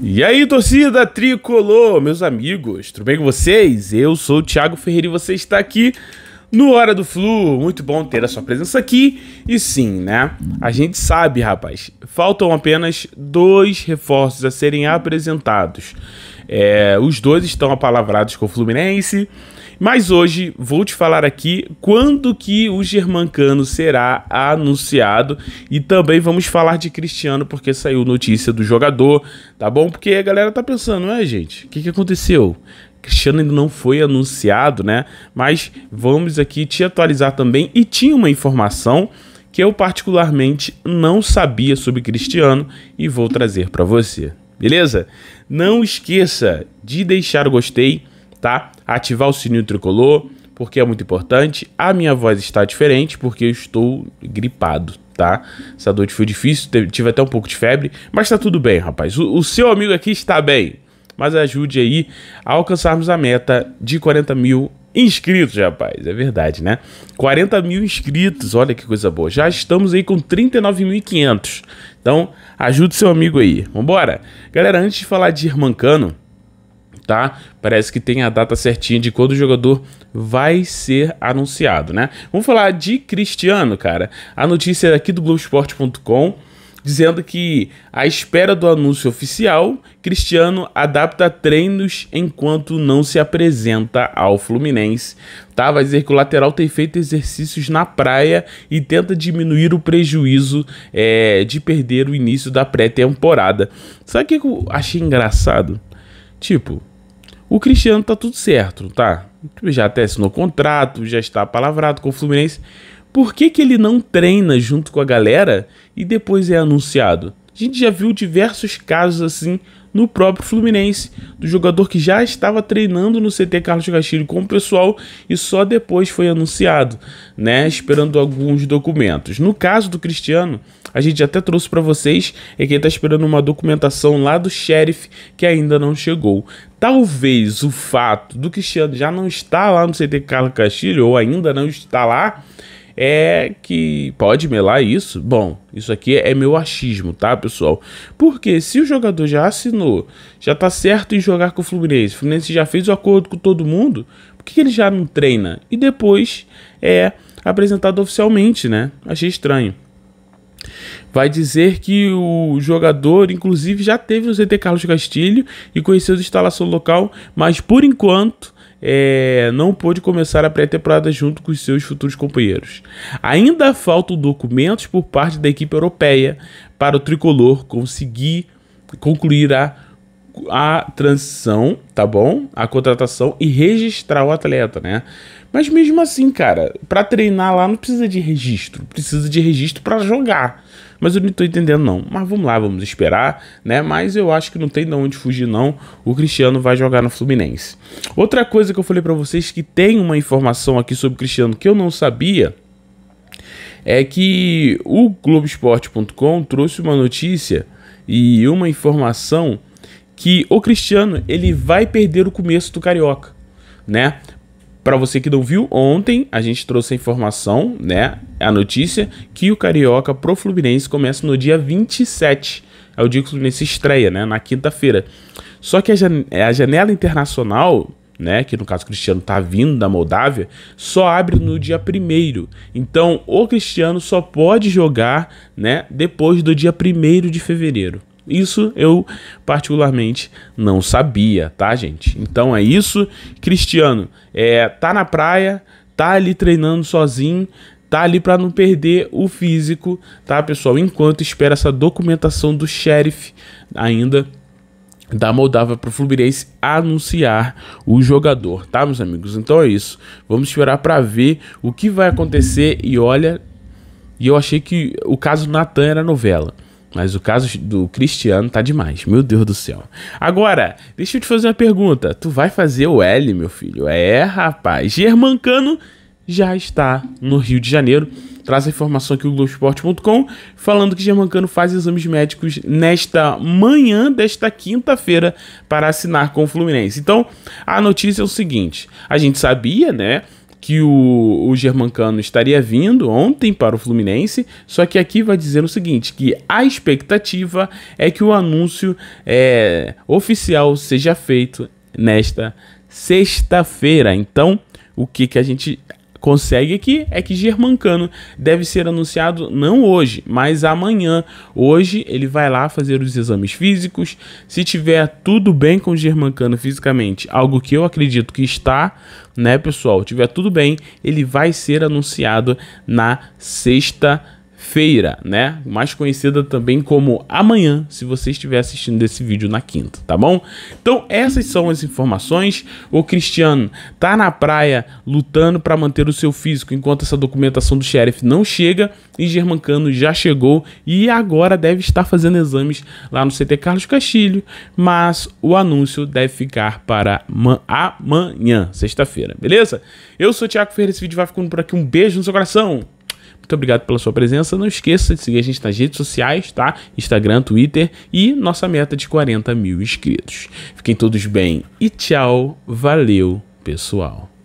E aí, torcida tricolor, meus amigos, tudo bem com vocês? Eu sou o Thiago Ferreira e você está aqui no Hora do Flu. Muito bom ter a sua presença aqui. E sim, né? A gente sabe, rapaz, faltam apenas dois reforços a serem apresentados. É, os dois estão apalavrados com o Fluminense. Mas hoje vou te falar aqui quando que o Germancano será anunciado e também vamos falar de Cristiano porque saiu notícia do jogador, tá bom? Porque a galera tá pensando, é, gente, o que, que aconteceu? Cristiano ainda não foi anunciado, né? Mas vamos aqui te atualizar também e tinha uma informação que eu particularmente não sabia sobre Cristiano e vou trazer para você. Beleza? Não esqueça de deixar o gostei, tá? ativar o sininho tricolor, porque é muito importante. A minha voz está diferente porque eu estou gripado, tá? Essa noite foi difícil, tive até um pouco de febre, mas tá tudo bem, rapaz. O, o seu amigo aqui está bem. Mas ajude aí a alcançarmos a meta de 40 mil inscritos, rapaz. É verdade, né? 40 mil inscritos, olha que coisa boa. Já estamos aí com 39.500. Então, ajude seu amigo aí. Vambora? Galera, antes de falar de Irmã Cano, tá? Parece que tem a data certinha de quando o jogador vai ser anunciado, né? Vamos falar de Cristiano, cara. A notícia é aqui do Globoesporte.com dizendo que à espera do anúncio oficial, Cristiano adapta treinos enquanto não se apresenta ao Fluminense. Tá? Vai dizer que o lateral tem feito exercícios na praia e tenta diminuir o prejuízo é, de perder o início da pré-temporada. Sabe o que eu achei engraçado? Tipo, o Cristiano tá tudo certo, tá? Já até assinou contrato, já está palavrado com o Fluminense. Por que, que ele não treina junto com a galera e depois é anunciado? A gente já viu diversos casos assim no próprio Fluminense, do jogador que já estava treinando no CT Carlos Castilho com o pessoal e só depois foi anunciado, né, esperando alguns documentos. No caso do Cristiano, a gente até trouxe para vocês é que ele está esperando uma documentação lá do xerife que ainda não chegou. Talvez o fato do Cristiano já não estar lá no CT Carlos Castilho ou ainda não está lá é que pode melar isso? Bom, isso aqui é meu achismo, tá, pessoal? Porque se o jogador já assinou, já tá certo em jogar com o Fluminense, o Fluminense já fez o acordo com todo mundo, por que ele já não treina? E depois é apresentado oficialmente, né? Achei estranho. Vai dizer que o jogador, inclusive, já teve no ZT Carlos Castilho e conheceu a instalação local, mas por enquanto é, não pôde começar a pré-temporada junto com seus futuros companheiros. Ainda faltam documentos por parte da equipe europeia para o tricolor conseguir concluir a a transição, tá bom? A contratação e registrar o atleta, né? Mas mesmo assim, cara, para treinar lá não precisa de registro, precisa de registro para jogar. Mas eu não tô entendendo não. Mas vamos lá, vamos esperar, né? Mas eu acho que não tem de onde fugir não. O Cristiano vai jogar no Fluminense. Outra coisa que eu falei para vocês que tem uma informação aqui sobre o Cristiano que eu não sabia, é que o Globoesporte.com trouxe uma notícia e uma informação que o Cristiano ele vai perder o começo do Carioca, né? Para você que não viu, ontem a gente trouxe a informação, né, a notícia que o Carioca pro Fluminense começa no dia 27. É o dia que o Fluminense estreia, né, na quinta-feira. Só que a, é, janela internacional né, que no caso o Cristiano está vindo da Moldávia, só abre no dia primeiro. Então, o Cristiano só pode jogar, né, depois do dia primeiro de fevereiro. Isso eu particularmente não sabia, tá, gente? Então é isso, Cristiano. É, tá na praia, tá ali treinando sozinho, tá ali para não perder o físico, tá, pessoal? Enquanto espera essa documentação do xerife ainda da Moldávia para o Fluminense anunciar o jogador, tá, meus amigos? Então é isso. Vamos esperar para ver o que vai acontecer e olha, e eu achei que o caso Natan era novela. Mas o caso do Cristiano tá demais. Meu Deus do céu. Agora, deixa eu te fazer uma pergunta. Tu vai fazer o L, meu filho? É, rapaz. Germancano já está no Rio de Janeiro. Traz a informação aqui o Globoesporte.com falando que Germancano faz exames médicos nesta manhã desta quinta-feira para assinar com o Fluminense. Então, a notícia é o seguinte: a gente sabia, né? que o, o Germancano estaria vindo ontem para o Fluminense, só que aqui vai dizer o seguinte, que a expectativa é que o anúncio é, oficial seja feito nesta sexta-feira. Então, o que, que a gente consegue aqui é que Germancano deve ser anunciado não hoje, mas amanhã. Hoje ele vai lá fazer os exames físicos. Se tiver tudo bem com Germancano fisicamente, algo que eu acredito que está, né, pessoal? Tiver tudo bem, ele vai ser anunciado na sexta-feira feira, né? Mais conhecida também como amanhã, se você estiver assistindo esse vídeo na quinta, tá bom? Então, essas são as informações. O Cristiano tá na praia lutando para manter o seu físico enquanto essa documentação do xerife não chega e Germancano já chegou e agora deve estar fazendo exames lá no CT Carlos Castilho, mas o anúncio deve ficar para amanhã, sexta-feira, beleza? Eu sou o Thiago Ferreira, esse vídeo vai ficando por aqui. Um beijo no seu coração. Muito obrigado pela sua presença. Não esqueça de seguir a gente nas redes sociais, tá? Instagram, Twitter e nossa meta de 40 mil inscritos. Fiquem todos bem e tchau. Valeu, pessoal.